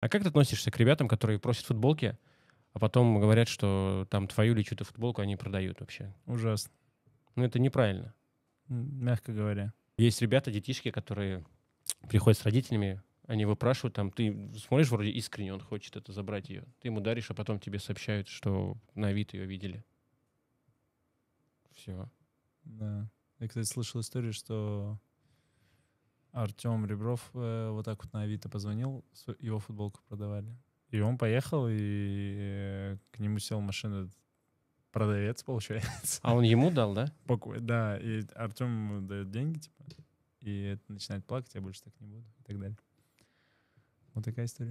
А как ты относишься к ребятам, которые просят футболки, а потом говорят, что там твою или чью-то футболку они продают вообще? Ужасно. Ну, это неправильно. Мягко говоря. Есть ребята, детишки, которые приходят с родителями, они выпрашивают, там, ты смотришь, вроде искренне он хочет это забрать ее. Ты ему даришь, а потом тебе сообщают, что на вид ее видели. Все. Да. Я, кстати, слышал историю, что Артем Ребров э, вот так вот на Авито позвонил, его футболку продавали. И он поехал, и э, к нему сел машина продавец, получается. А он ему дал, да? да, и Артем дает деньги, типа, и это начинает плакать, я больше так не буду, и так далее. Вот такая история.